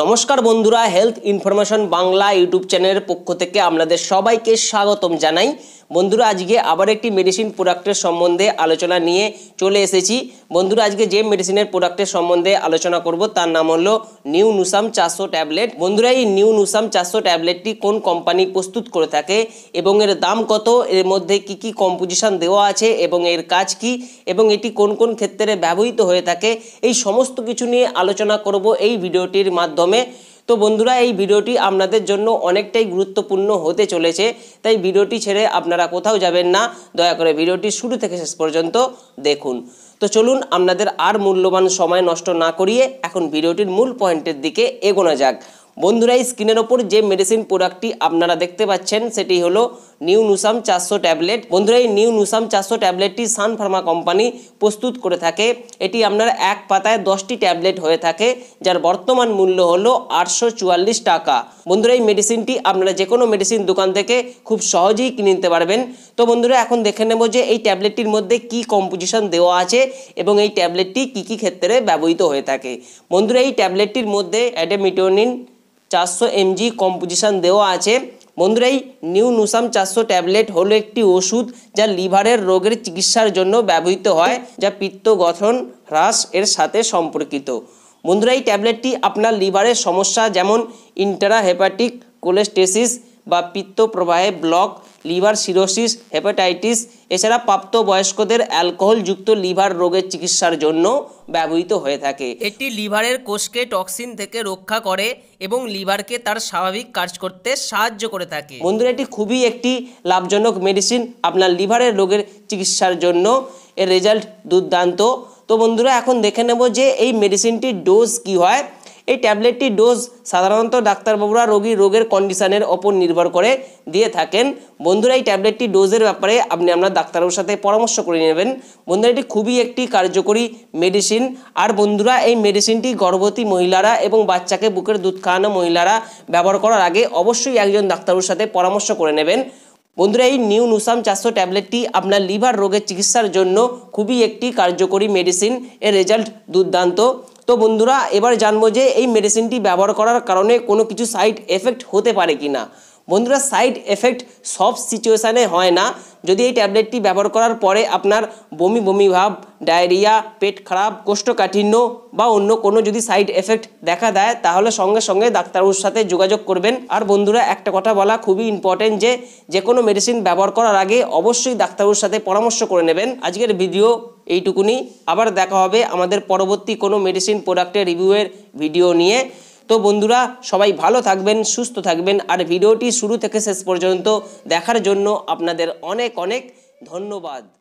নমস্কার বন্ধুরা health information Bangla YouTube চ্যানেলের পক্ষ থেকে আপনাদের সবাইকে স্বাগতম জানাই বন্ধুরা আজকে আবার একটি মেডিসিন প্রোডাক্টের সম্বন্ধে আলোচনা নিয়ে চলে এসেছি বন্ধুরা আজকে যে মেডিসিনের প্রোডাক্টের সম্বন্ধে আলোচনা করব তার নাম হলো নিউ নুসাম চারশো ট্যাবলেট বন্ধুরা এই নিউ নুসাম চারশো ট্যাবলেটটি কোন কোম্পানি প্রস্তুত করে থাকে এবং এর দাম কত এর মধ্যে কি কি কম্পোজিশন দেওয়া আছে এবং এর কাজ কি এবং এটি কোন কোন ক্ষেত্রে ব্যবহৃত হয়ে থাকে এই সমস্ত কিছু নিয়ে আলোচনা করব এই ভিডিওটির মাধ্যমে মাধ্যমে তো বন্ধুরা এই ভিডিওটি আপনাদের জন্য অনেকটাই গুরুত্বপূর্ণ হতে চলেছে তাই ভিডিওটি ছেড়ে আপনারা কোথাও যাবেন না দয়া করে ভিডিওটি শুরু থেকে শেষ পর্যন্ত দেখুন তো চলুন আপনাদের আর মূল্যবান সময় নষ্ট না করিয়ে এখন ভিডিওটির মূল পয়েন্টের দিকে এগোনো যাক বন্ধুরা এই স্ক্রিনের ওপর যে মেডিসিন প্রোডাক্টটি আপনারা দেখতে পাচ্ছেন সেটি হলো নিউ নুসাম চারশো ট্যাবলেট বন্ধুরা এই নিউ নুসাম চারশো ট্যাবলেটটি সান ফার্মা কোম্পানি প্রস্তুত করে থাকে এটি আপনার এক পাতায় দশটি ট্যাবলেট হয়ে থাকে যার বর্তমান মূল্য হল আটশো চুয়াল্লিশ টাকা বন্ধুরা এই মেডিসিনটি আপনারা যে কোনো মেডিসিন দোকান থেকে খুব সহজেই কিনে নিতে পারবেন তো বন্ধুরা এখন দেখে নেব যে এই ট্যাবলেটটির মধ্যে কি কম্পোজিশন দেওয়া আছে এবং এই ট্যাবলেটটি কি কি ক্ষেত্রে ব্যবহৃত হয়ে থাকে বন্ধুরা এই ট্যাবলেটটির মধ্যে অ্যাডেমিটোনিন চারশো এমজি কম্পোজিশন দেওয়া আছে বন্ধুরা এই নিউ নুসাম চারশো ট্যাবলেট হলো একটি ওষুধ যা লিভারের রোগের চিকিৎসার জন্য ব্যবহৃত হয় যা পিত্ত গঠন হ্রাস এর সাথে সম্পর্কিত বন্ধুরা এই ট্যাবলেটটি আপনার লিভারের সমস্যা যেমন ইন্টারাহেপাটিক কোলেস্টেসিস বা পিত্ত প্রবাহে ব্লক লিভার সিরোসিস হেপাটাইটিস এছাড়া প্রাপ্ত বয়স্কদের অ্যালকোহলযুক্ত লিভার রোগের চিকিৎসার জন্য ব্যবহৃত হয়ে থাকে এটি লিভারের কোষকে টক্সিন থেকে রক্ষা করে এবং লিভারকে তার স্বাভাবিক কাজ করতে সাহায্য করে থাকে বন্ধুরা এটি খুবই একটি লাভজনক মেডিসিন আপনার লিভারের রোগের চিকিৎসার জন্য এর রেজাল্ট দুর্দান্ত তো বন্ধুরা এখন দেখে নেব যে এই মেডিসিনটির ডোজ কি হয় এই ট্যাবলেটটি ডোজ সাধারণত ডাক্তারবাবুরা রোগী রোগের কন্ডিশনের ওপর নির্ভর করে দিয়ে থাকেন বন্ধুরা এই ট্যাবলেটটি ডোজের ব্যাপারে আপনি আপনার ডাক্তারবাবুর সাথে পরামর্শ করে নেবেন বন্ধুরা এটি খুবই একটি কার্যকরী মেডিসিন আর বন্ধুরা এই মেডিসিনটি গর্ভবতী মহিলারা এবং বাচ্চাকে বুকের দুধ খাওয়ানো মহিলারা ব্যবহার করার আগে অবশ্যই একজন ডাক্তারবাবুর সাথে পরামর্শ করে নেবেন বন্ধুরা এই নিউ নুসাম চারশো ট্যাবলেটটি আপনার লিভার রোগের চিকিৎসার জন্য খুবই একটি কার্যকরী মেডিসিন এর রেজাল্ট দুর্দান্ত তো বন্ধুরা এবার জানবো যে এই মেডিসিনটি ব্যবহার করার কারণে কোনো কিছু সাইড এফেক্ট হতে পারে কি না বন্ধুরা সাইড এফেক্ট সব সিচুয়েশানে হয় না যদি এই ট্যাবলেটটি ব্যবহার করার পরে আপনার বমি বমি ভাব ডায়রিয়া পেট খারাপ কোষ্ঠকাঠিন্য বা অন্য কোনো যদি সাইড এফেক্ট দেখা দেয় তাহলে সঙ্গে সঙ্গে ডাক্তারবাবুর সাথে যোগাযোগ করবেন আর বন্ধুরা একটা কথা বলা খুবই ইম্পর্টেন্ট যে যে কোনো মেডিসিন ব্যবহার করার আগে অবশ্যই ডাক্তারবাবুর সাথে পরামর্শ করে নেবেন আজকের ভিডিও এইটুকুনি আবার দেখা হবে আমাদের পরবর্তী কোনো মেডিসিন প্রোডাক্টের রিভিউয়ের ভিডিও নিয়ে তো বন্ধুরা সবাই ভালো থাকবেন সুস্থ থাকবেন আর ভিডিওটি শুরু থেকে শেষ পর্যন্ত দেখার জন্য আপনাদের অনেক অনেক ধন্যবাদ